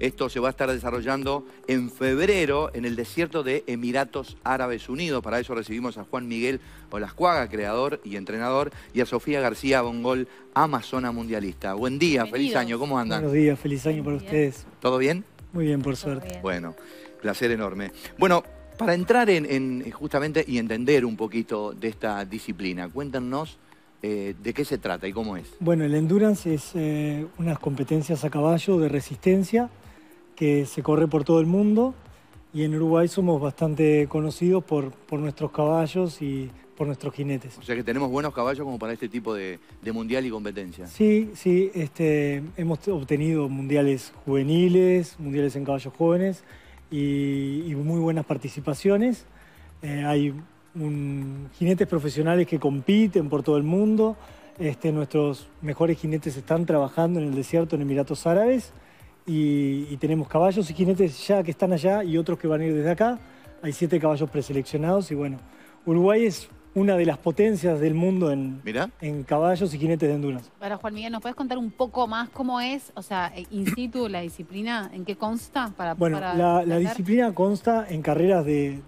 Esto se va a estar desarrollando en febrero en el desierto de Emiratos Árabes Unidos. Para eso recibimos a Juan Miguel Olascuaga, creador y entrenador, y a Sofía García Bongol, amazona mundialista. Buen día, feliz año, ¿cómo andan? Buenos días, feliz año para ustedes. ¿Todo bien? Muy bien, por suerte. Bueno, placer enorme. Bueno, para entrar en, justamente y entender un poquito de esta disciplina, cuéntanos eh, de qué se trata y cómo es. Bueno, el endurance es eh, unas competencias a caballo de resistencia que se corre por todo el mundo y en Uruguay somos bastante conocidos por, nuestros caballos y por nuestros jinetes. O sea que tenemos buenos caballos como para este tipo de, mundial y competencia. Sí, sí, este, hemos obtenido mundiales juveniles, mundiales en caballos jóvenes y, muy buenas participaciones. Eh, hay jinetes profesionales que compiten por todo el mundo. Este, nuestros mejores jinetes están trabajando en el desierto en Emiratos Árabes y, tenemos caballos y jinetes ya que están allá y otros que van a ir desde acá. Hay siete caballos preseleccionados y bueno, Uruguay es una de las potencias del mundo en, en caballos y jinetes de Honduras. Ahora, Juan Miguel, ¿nos puedes contar un poco más cómo es, o sea, eh, in situ, la disciplina, en qué consta? para Bueno, la, disciplina consta en carreras de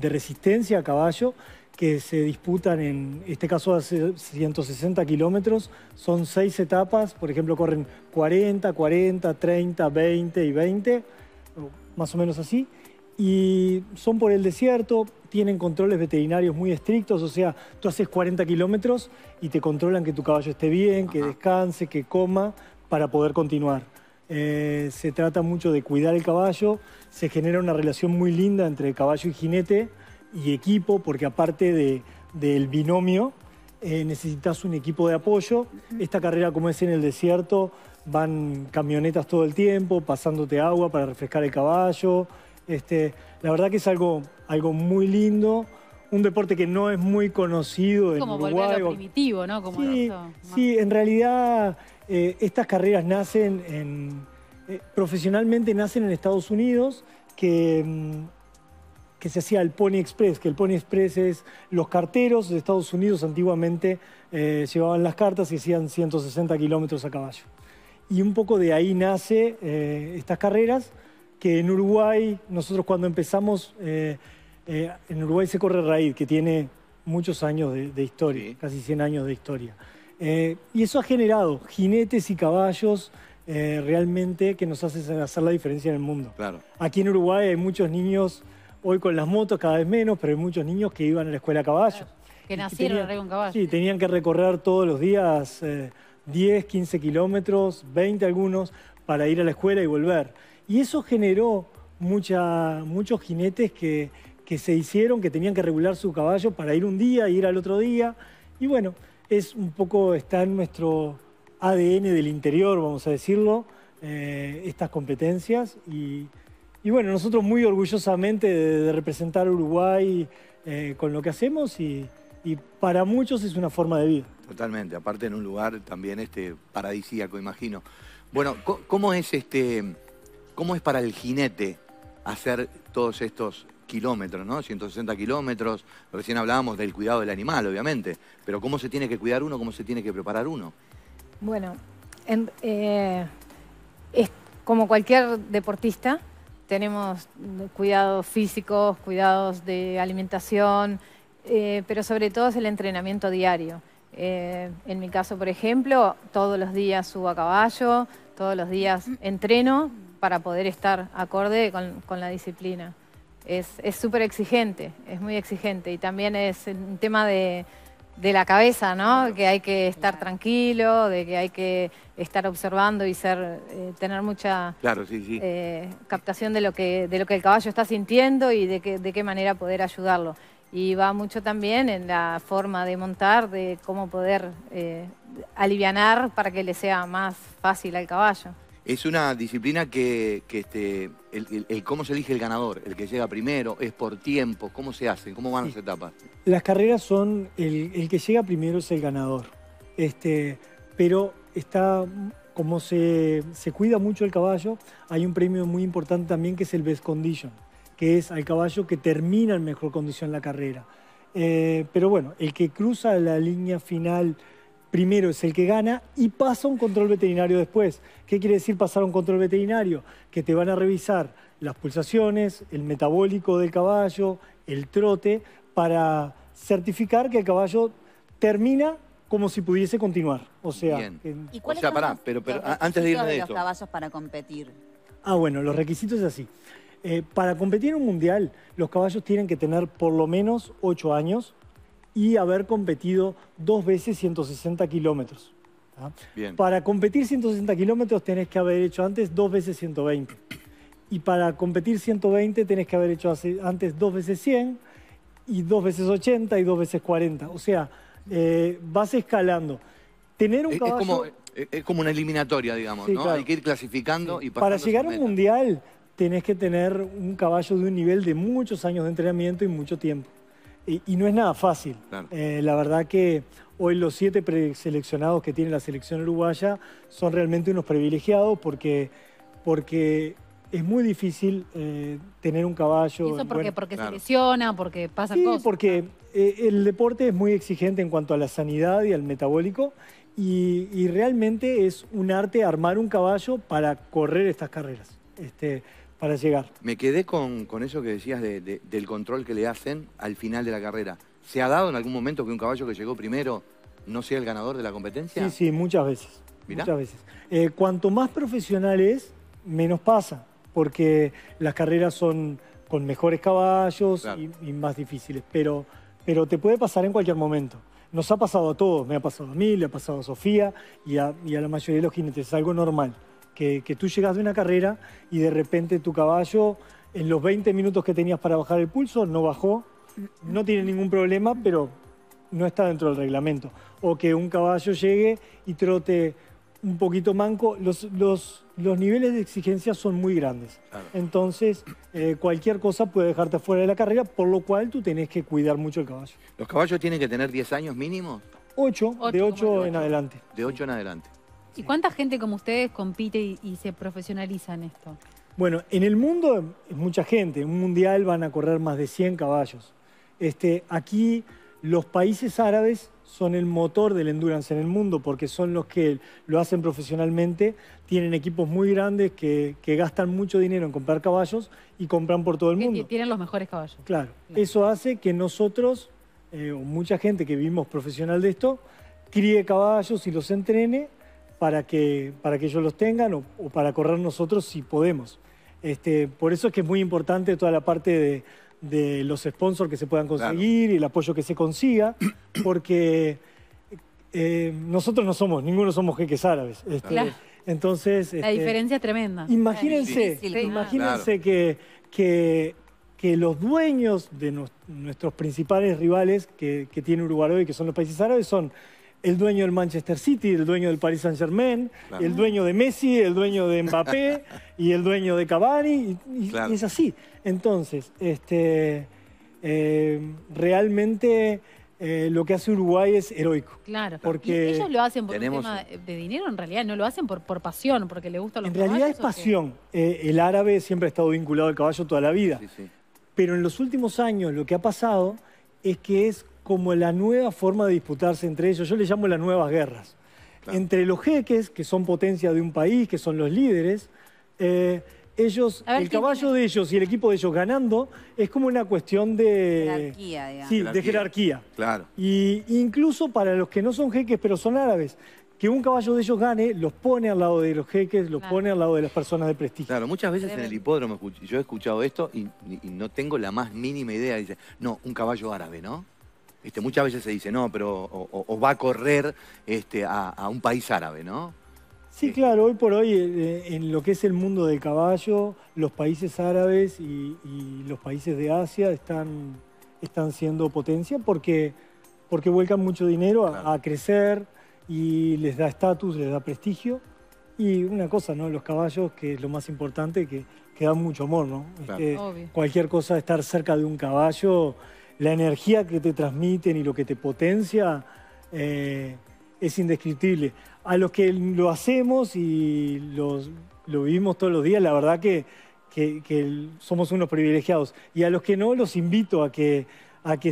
resistencia a caballo que se disputan en este caso hace 160 kilómetros. Son seis etapas, por ejemplo, corren 40, 40, 30, 20 y 20, más o menos así. Y son por el desierto, tienen controles veterinarios muy estrictos, o sea, tú haces 40 kilómetros y te controlan que tu caballo esté bien, que descanse, que coma, para poder continuar. Eh, se trata mucho de cuidar el caballo, se genera una relación muy linda entre caballo y jinete y equipo, porque aparte del binomio, eh, necesitas un equipo de apoyo. Esta carrera, como es en el desierto, van camionetas todo el tiempo, pasándote agua para refrescar el caballo. Este, la verdad que es algo, algo muy lindo. Un deporte que no es muy conocido en como Uruguay. primitivo, ¿no? sí, en realidad eh, estas carreras nacen en, eh, profesionalmente nacen en Estados Unidos, que mm, que se hacía el Pony Express, que el Pony Express es los carteros de Estados Unidos antiguamente eh, llevaban las cartas y hacían 160 kilómetros a caballo. Y un poco de ahí nace eh, estas carreras, que en Uruguay, nosotros cuando empezamos, eh, en Uruguay se corre raíz, que tiene muchos años de, historia, casi 100 años de historia. y eso ha generado jinetes y caballos, realmente que nos hacen hacer la diferencia en el mundo. Claro. Aquí en Uruguay hay muchos niños Hoy con las motos cada vez menos, pero hay muchos niños que iban a la escuela a caballo. Que nacieron arriba caballo. Sí, tenían que recorrer todos los días 10, eh, 15 kilómetros, 20 algunos, para ir a la escuela y volver. Y eso generó muchos jinetes que, se hicieron, que tenían que regular su caballo para ir un día, ir al otro día. Y bueno, es un poco, está en nuestro ADN del interior, vamos a decirlo, eh, estas competencias y y bueno, nosotros muy orgullosamente de, representar a Uruguay eh, con lo que hacemos y, para muchos es una forma de vida. Totalmente, aparte en un lugar también este paradisíaco, imagino. Bueno, ¿cómo es este, cómo es para el jinete hacer todos estos kilómetros, ¿no? 160 kilómetros. Recién hablábamos del cuidado del animal, obviamente. Pero ¿cómo se tiene que cuidar uno? ¿Cómo se tiene que preparar uno? Bueno, eh, es como cualquier deportista, tenemos cuidados físicos, cuidados de alimentación, eh, pero sobre todo es el entrenamiento diario. Eh, en mi caso, por ejemplo, todos los días subo a caballo, todos los días entreno para poder estar acorde con la disciplina. Es súper exigente, es muy exigente y también es un tema de, de la cabeza, ¿no? Que hay que estar tranquilo, de que hay que estar observando y ser, eh, tener mucha eh, captación de lo que de lo que el caballo está sintiendo y de, de qué manera poder ayudarlo. Y va mucho también en la forma de montar, de cómo poder eh, alivianar para que le sea más fácil al caballo. Es una disciplina que, este, el, cómo se elige el ganador, el que llega primero, es por tiempo, cómo se hace? cómo van las etapas. Las carreras son, el, que llega primero es el ganador, este, pero está, como se, cuida mucho el caballo, hay un premio muy importante también que es el best condition, que es al caballo que termina en mejor condición la carrera. Eh, pero bueno, el que cruza la línea final primero es el que gana y pasa un control veterinario después. ¿Qué quiere decir pasar un control veterinario? Que te van a revisar las pulsaciones, el metabólico del caballo, el trote, para certificar que el caballo termina como si pudiese continuar. O sea, ¿Y cuáles pero, antes de los caballos para competir? Ah, bueno, los requisitos es así. Eh, para competir en un mundial, los caballos tienen que tener por lo menos 8 años, y haber competido dos veces 160 kilómetros. ¿ah? Para competir 160 kilómetros tenés que haber hecho antes dos veces 120. Y para competir 120 tenés que haber hecho antes dos veces 100 y dos veces 80 y dos veces 40. O sea, eh, vas escalando. Tener un es, eh, como, una eliminatoria, digamos, ¿no? Hay que ir clasificando y y Para llegar a un mundial tenés que tener un caballo de un nivel de muchos años de entrenamiento y mucho tiempo. Y, no es nada fácil. Eh, la verdad que hoy los siete preseleccionados que tiene la selección uruguaya son realmente unos privilegiados porque, porque es muy difícil eh, tener un caballo. ¿Y eso porque, bueno, porque se lesiona, porque pasa sí, porque eh, el deporte es muy exigente en cuanto a la sanidad y al metabólico. Y, realmente es un arte armar un caballo para correr estas carreras. Este, llegar. Me quedé con, eso que decías del control que le hacen al final de la carrera. ¿Se ha dado en algún momento que un caballo que llegó primero no sea el ganador de la competencia? Sí, sí, muchas veces. Muchas veces. Eh, cuanto más profesional es, menos pasa, porque las carreras son con mejores caballos y, más difíciles, pero, te puede pasar en cualquier momento. Nos ha pasado a todos, me ha pasado a mí, le ha pasado a Sofía y a, y a la mayoría de los jinetes, es algo normal que, tú llegas de una carrera y de repente tu caballo, en los 20 minutos que tenías para bajar el pulso, no bajó, no tiene ningún problema, pero no está dentro del reglamento. O que un caballo llegue y trote un poquito manco, los, los, niveles de exigencia son muy grandes. Entonces, eh, cualquier cosa puede dejarte fuera de la carrera, por lo cual tú tenés que cuidar mucho el caballo. ¿Los caballos tienen que tener 10 años mínimo? 8, de 8 en adelante. De 8 en adelante. ¿Y cuánta gente como ustedes compite y, se profesionaliza en esto? Bueno, en el mundo es mucha gente. En un mundial van a correr más de 100 caballos. Este, aquí los países árabes son el motor del endurance en el mundo porque son los que lo hacen profesionalmente, tienen equipos muy grandes que, gastan mucho dinero en comprar caballos y compran por todo el mundo. Y Tienen los mejores caballos. Claro, eso hace que nosotros, eh, mucha gente que vivimos profesional de esto, críe caballos y los entrene para que, para que ellos los tengan o, para correr nosotros si podemos. Este, por eso es que es muy importante toda la parte de, los sponsors que se puedan conseguir y el apoyo que se consiga, porque eh, nosotros no somos, ninguno somos jeques árabes. Este, entonces... la este, diferencia es tremenda. Imagínense, imagínense que, que, los dueños de nuestros principales rivales que, que tiene Uruguay hoy, que son los países árabes, son el dueño del Manchester City, el dueño del Paris Saint Germain, el dueño de Messi, el dueño de Mbappé y el dueño de Cavani, y, es así. Entonces, este, eh, realmente eh, lo que hace Uruguay es heroico. Claro, porque ellos lo hacen por un tema de dinero en realidad, no lo hacen por, pasión, porque le gusta los En realidad es pasión. Eh, el árabe siempre ha estado vinculado al caballo toda la vida. Pero en los últimos años lo que ha pasado es que es como la nueva forma de disputarse entre ellos. Yo le llamo las nuevas guerras. Entre los jeques, que son potencia de un país, que son los líderes, eh, ellos, el caballo de ellos y el equipo de ellos ganando es como una cuestión de jerarquía, digamos. Sí, de jerarquía. Claro. Y incluso para los que no son jeques pero son árabes, que un caballo de ellos gane, los pone al lado de los jeques, los pone al lado de las personas de prestigio. Claro, muchas veces en el hipódromo yo he escuchado esto y no tengo la más mínima idea. Dice, no, un caballo árabe, ¿no? Este, muchas veces se dice, no, pero o, va a correr este, a, un país árabe, ¿no? Sí, eh. claro, hoy por hoy eh, eh, en lo que es el mundo del caballo, los países árabes y, los países de Asia están, están siendo potencia porque, porque vuelcan mucho dinero a, crecer y les da estatus, les da prestigio. Y una cosa, ¿no? Los caballos, que es lo más importante, que, dan mucho amor, ¿no? Este, cualquier cosa, estar cerca de un caballo la energía que te transmiten y lo que te potencia eh, es indescriptible. A los que lo hacemos y lo vivimos todos los días, la verdad que, somos unos privilegiados. Y a los que no, los invito a que,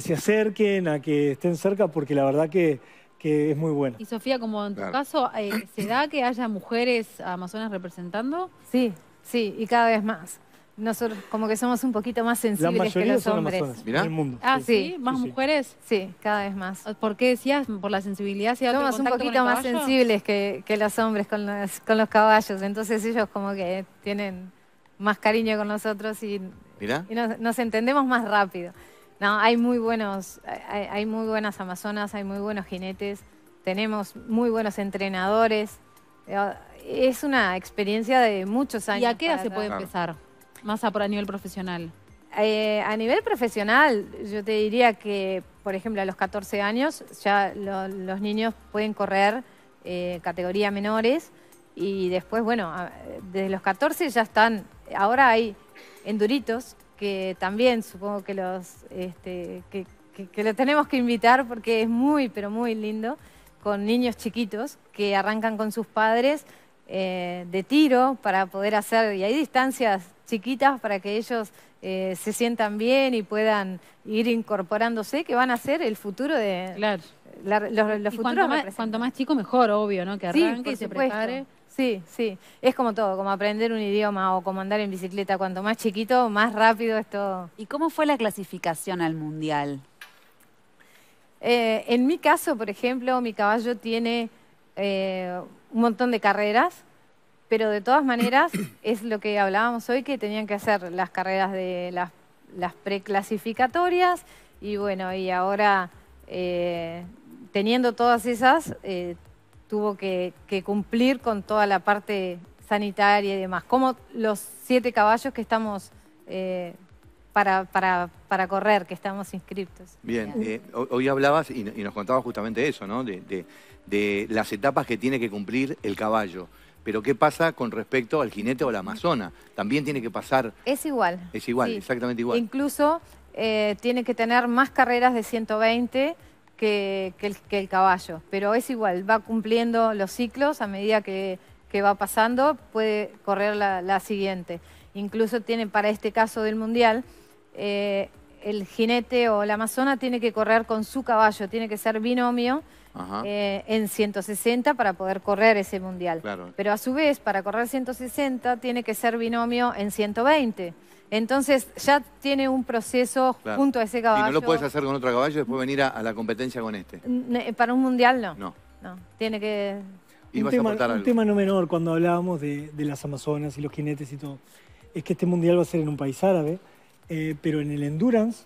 se acerquen, a que estén cerca, porque la verdad que, es muy buena. Y Sofía, como en tu caso, eh, ¿se da que haya mujeres amazonas representando? Sí, sí, y cada vez más. Nosotros como que somos un poquito más sensibles que los hombres. En el mundo. Ah, sí. ¿Más mujeres? Sí, cada vez más. Ah, ¿Por qué decías? ¿Por la sensibilidad? somos un poquito más sensibles que, los hombres con los, con los caballos. Entonces ellos como que tienen más cariño con nosotros y, nos, entendemos más rápido. No, hay muy buenos, hay, muy buenas amazonas, hay muy buenos jinetes, tenemos muy buenos entrenadores. Eh, es una experiencia de muchos años. ¿Y a qué edad se puede empezar? Más a a nivel profesional. Eh, a nivel profesional, yo te diría que, por ejemplo, a los 14 años ya los niños pueden correr eh, categoría menores y después, bueno, desde los 14 ya están, ahora hay enduritos que también supongo que los este, que lo tenemos que invitar porque es muy, pero muy lindo, con niños chiquitos que arrancan con sus padres eh, de tiro para poder hacer, y hay distancias chiquitas para que ellos eh, se sientan bien y puedan ir incorporándose, que van a ser el futuro de... Claro. los, los cuanto, más, chico, mejor, obvio, ¿no? Que arranque y se prepare. Sí, sí. Es como todo, como aprender un idioma o como andar en bicicleta. Cuanto más chiquito, más rápido es todo. ¿Y cómo fue la clasificación al mundial? Eh, en mi caso, por ejemplo, mi caballo tiene un montón de carreras, pero de todas maneras es lo que hablábamos hoy, que tenían que hacer las carreras de las, preclasificatorias y bueno, y ahora eh, teniendo todas esas, eh, tuvo que, cumplir con toda la parte sanitaria y demás, como los siete caballos que estamos eh, para, correr, que estamos inscriptos. Bien, eh, hoy hablabas y, nos contabas justamente eso, ¿no? De, las etapas que tiene que cumplir el caballo. Pero ¿qué pasa con respecto al jinete o la amazona? También tiene que pasar... Es igual. Es igual, exactamente igual. Incluso eh, tiene que tener más carreras de 120 que, que, el, caballo, pero es igual, va cumpliendo los ciclos a medida que, va pasando, puede correr la siguiente incluso tiene para este caso del Mundial, eh, el jinete o la amazona tiene que correr con su caballo, tiene que ser binomio eh, en 160 para poder correr ese mundial. Pero a su vez, para correr 160 tiene que ser binomio en 120. Entonces ya tiene un proceso junto a ese caballo. ¿Y no lo puedes hacer con otro caballo y después venir a, la competencia con este? Para un mundial no. No. Tiene que... Un, tema, no menor cuando hablábamos de las amazonas y los jinetes y todo es que este mundial va a ser en un país árabe, eh, pero en el endurance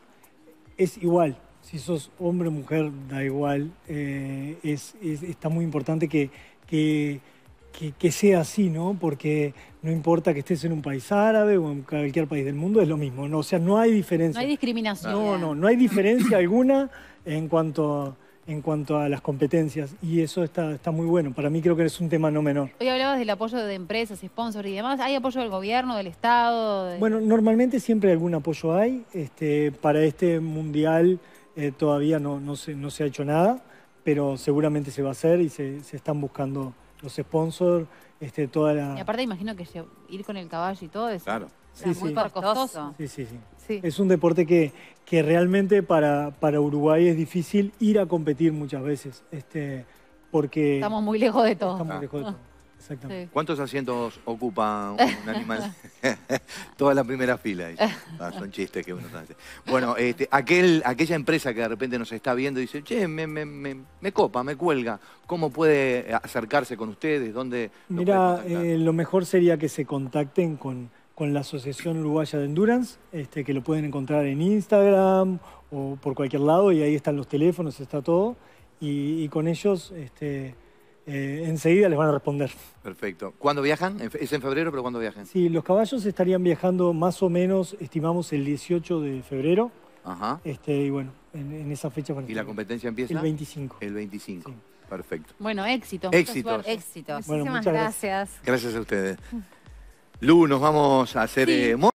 es igual. Si sos hombre o mujer, da igual. Eh, es, está muy importante que, sea así, ¿no? Porque no importa que estés en un país árabe o en cualquier país del mundo, es lo mismo. O sea, no hay diferencia. No hay discriminación. No, no, no hay diferencia alguna en cuanto a en cuanto a las competencias y eso está, muy bueno. Para mí creo que es un tema no menor. Hoy hablabas del apoyo de empresas, sponsors y demás. ¿Hay apoyo del gobierno, del Estado? Bueno, normalmente siempre algún apoyo hay. Este, para este mundial eh, todavía no, no, se, ha hecho nada, pero seguramente se va a hacer y se, se están buscando los sponsors. Este, y aparte imagino que ir con el caballo y todo eso. Claro. muy costoso. Es un deporte que, que realmente para, para Uruguay es difícil ir a competir muchas veces. Este, porque... Estamos muy lejos de todo. Estamos lejos de todo. Exactamente. ¿Cuántos asientos ocupa un animal? Toda la primera fila. Ah, son chistes que uno hace. Bueno, este, aquel, aquella empresa que de repente nos está viendo y dice, che, me, copa, me cuelga. ¿Cómo puede acercarse con ustedes? ¿Dónde Mira, lo, eh, lo mejor sería que se contacten con, con la Asociación Uruguaya de Endurance, este, que lo pueden encontrar en Instagram o por cualquier lado, y ahí están los teléfonos, está todo. Y, con ellos... Este, eh, enseguida les van a responder. Perfecto. ¿Cuándo viajan? Es en febrero, pero ¿cuándo viajan? Sí, los caballos estarían viajando más o menos, estimamos, el 18 de febrero. Ajá. Este, y bueno, en, esa fecha cuando. ¿Y la competencia empieza? El 25. El 25. Perfecto. Bueno, éxito. Éxito. Éxito. Muchísimas muchas gracias. gracias. a ustedes. Lu, nos vamos a hacer... Eh,